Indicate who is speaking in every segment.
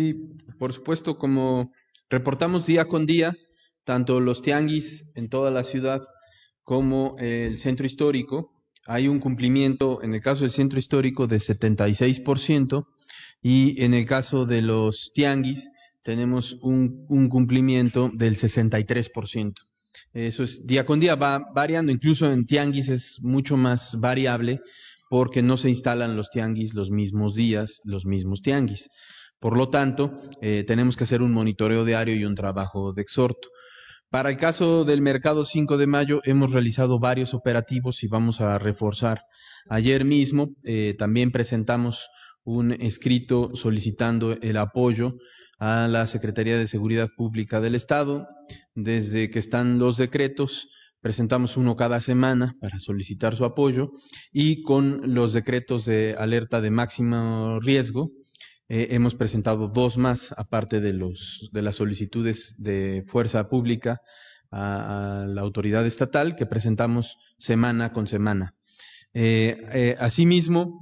Speaker 1: Sí, por supuesto, como reportamos día con día, tanto los tianguis en toda la ciudad como el centro histórico, hay un cumplimiento en el caso del centro histórico de 76% y en el caso de los tianguis tenemos un, cumplimiento del 63%. Eso es día con día, va variando, incluso en tianguis es mucho más variable porque no se instalan los tianguis los mismos días, los mismos tianguis. Por lo tanto, eh, tenemos que hacer un monitoreo diario y un trabajo de exhorto. Para el caso del mercado 5 de mayo, hemos realizado varios operativos y vamos a reforzar. Ayer mismo eh, también presentamos un escrito solicitando el apoyo a la Secretaría de Seguridad Pública del Estado. Desde que están los decretos, presentamos uno cada semana para solicitar su apoyo y con los decretos de alerta de máximo riesgo, eh, hemos presentado dos más, aparte de, los, de las solicitudes de fuerza pública a, la autoridad estatal que presentamos semana con semana. Eh, eh, asimismo,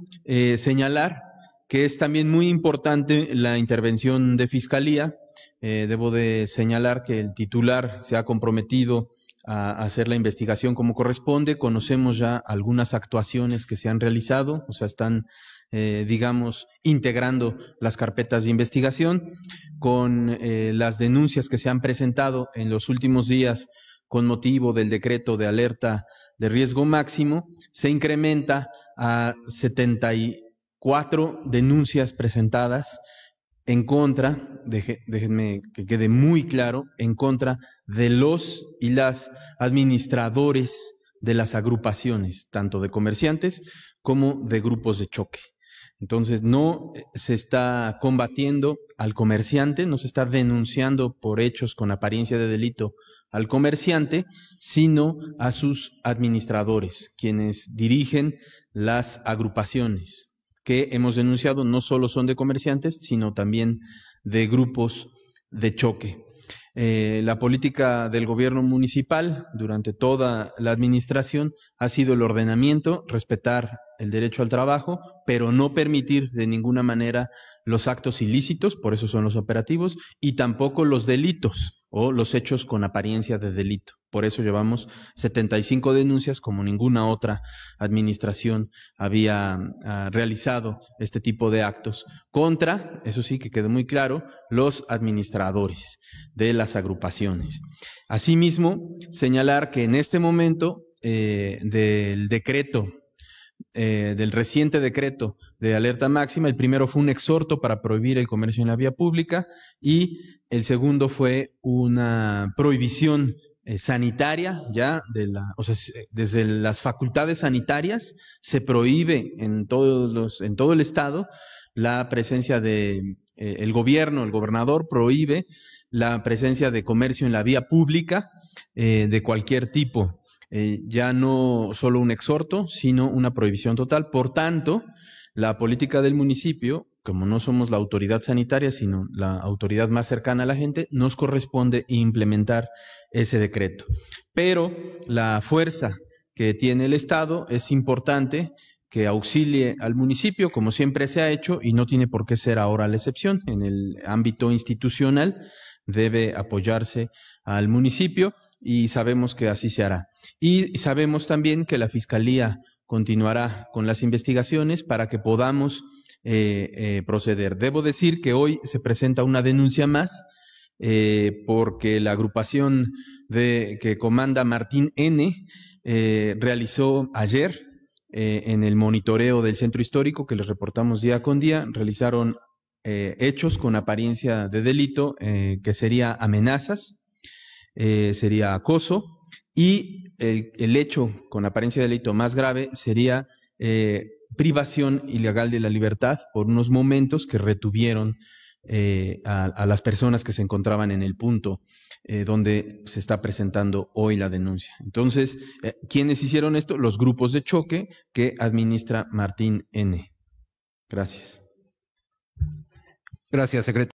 Speaker 1: señalar que es también muy importante la intervención de Fiscalía. debo de señalar que el titular se ha comprometido a hacer la investigación como corresponde. Conocemos ya algunas actuaciones que se han realizado, o sea, están, eh, digamos, integrando las carpetas de investigación con eh, las denuncias que se han presentado en los últimos días con motivo del decreto de alerta de riesgo máximo, se incrementa a 74 denuncias presentadas en contra, déjenme que quede muy claro, en contra de los y las administradores de las agrupaciones, tanto de comerciantes como de grupos de choque. Entonces, no eh, se está combatiendo al comerciante, no se está denunciando por hechos con apariencia de delito al comerciante, sino a sus administradores, quienes dirigen las agrupaciones que hemos denunciado no solo son de comerciantes, sino también de grupos de choque. Eh, la política del gobierno municipal durante toda la administración ha sido el ordenamiento, respetar el derecho al trabajo, pero no permitir de ninguna manera los actos ilícitos, por eso son los operativos, y tampoco los delitos o los hechos con apariencia de delito. Por eso llevamos 75 denuncias como ninguna otra administración había ah, realizado este tipo de actos contra, eso sí que quedó muy claro, los administradores de las agrupaciones. Asimismo, señalar que en este momento eh, del decreto eh, del reciente decreto de alerta máxima. El primero fue un exhorto para prohibir el comercio en la vía pública y el segundo fue una prohibición eh, sanitaria, ya, de la, desde las facultades sanitarias se prohíbe en, todos los, en todo el estado la presencia de eh, el gobierno, el gobernador prohíbe la presencia de comercio en la vía pública de cualquier tipo, eh, ya no solo un exhorto, sino una prohibición total. Por tanto, la política del municipio, como no somos la autoridad sanitaria, sino la autoridad más cercana a la gente, nos corresponde implementar ese decreto. Pero la fuerza que tiene el Estado es importante que auxilie al municipio, como siempre se ha hecho, y no tiene por qué ser ahora la excepción. En el ámbito institucional debe apoyarse al municipio y sabemos que así se hará. Y sabemos también que la Fiscalía continuará con las investigaciones para que podamos eh, eh, proceder. Debo decir que hoy se presenta una denuncia más eh, porque la agrupación de, que comanda Martín N realizó ayer en el monitoreo del centro histórico que les reportamos día con día, realizaron hechos con apariencia de delito que sería amenazas, sería acoso, y el, hecho con apariencia de delito más grave sería eh, privación ilegal de la libertad por unos momentos que retuvieron eh, a, las personas que se encontraban en el punto eh, donde se está presentando hoy la denuncia. Entonces, ¿quiénes hicieron esto? Los grupos de choque que administra Martín N. Gracias. Gracias, secretario.